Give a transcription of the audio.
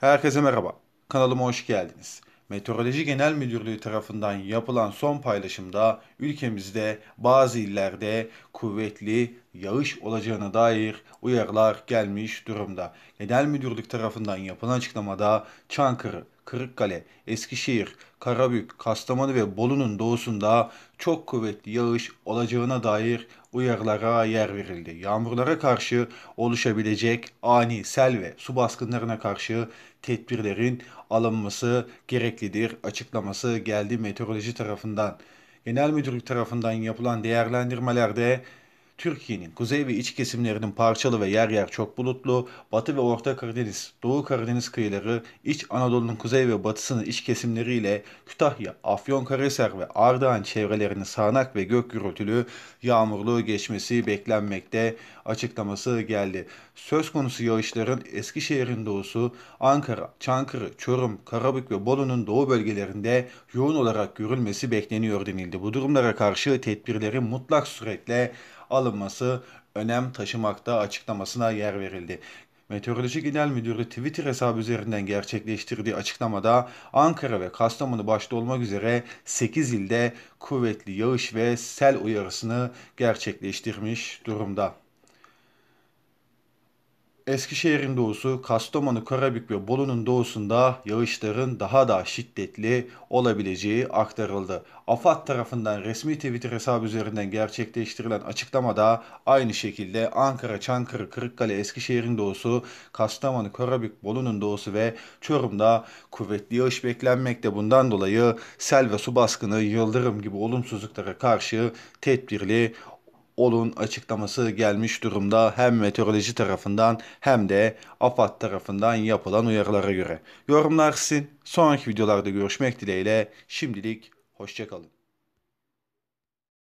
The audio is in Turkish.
Herkese merhaba. Kanalıma hoş geldiniz. Meteoroloji Genel Müdürlüğü tarafından yapılan son paylaşımda ülkemizde bazı illerde kuvvetli yağış olacağına dair uyarılar gelmiş durumda. Genel Müdürlük tarafından yapılan açıklamada Çankırı, Kırıkkale, Eskişehir, Karabük, Kastamonu ve Bolu'nun doğusunda çok kuvvetli yağış olacağına dair uyarılara yer verildi. Yağmurlara karşı oluşabilecek ani sel ve su baskınlarına karşı tedbirlerin alınması gereklidir açıklaması geldi meteoroloji tarafından. Genel Müdürlük tarafından yapılan değerlendirmelerde Türkiye'nin kuzey ve iç kesimlerinin parçalı ve yer yer çok bulutlu, Batı ve Orta Karadeniz, Doğu Karadeniz kıyıları, iç Anadolu'nun kuzey ve batısının iç kesimleriyle Kütahya, Afyonkarahisar ve Ardahan çevrelerini sağanak ve gök gürültülü yağmurlu geçmesi beklenmekte açıklaması geldi. Söz konusu yağışların Eskişehir'in doğusu, Ankara, Çankırı, Çorum, Karabük ve Bolu'nun doğu bölgelerinde yoğun olarak görülmesi bekleniyor denildi. Bu durumlara karşı tedbirleri mutlak suretle alınması önem taşımakta açıklamasına yer verildi. Meteorolojik Genel Müdürü Twitter hesabı üzerinden gerçekleştirdiği açıklamada Ankara ve Kastamonu başta olmak üzere 8 ilde kuvvetli yağış ve sel uyarısını gerçekleştirmiş durumda. Eskişehir'in doğusu, Kastamonu, Karabük ve Bolu'nun doğusunda yağışların daha da şiddetli olabileceği aktarıldı. AFAD tarafından resmi Twitter hesabı üzerinden gerçekleştirilen açıklamada aynı şekilde Ankara, Çankırı, Kırıkkale, Eskişehir'in doğusu, Kastamonu, Karabük, Bolu'nun doğusu ve Çorum'da kuvvetli yağış beklenmekte. Bundan dolayı sel ve su baskını, yıldırım gibi olumsuzluklara karşı tedbirli olun açıklaması gelmiş durumda hem meteoroloji tarafından hem de AFAD tarafından yapılan uyarılara göre. Yorumlar sizin. Sonraki videolarda görüşmek dileğiyle şimdilik hoşçakalın.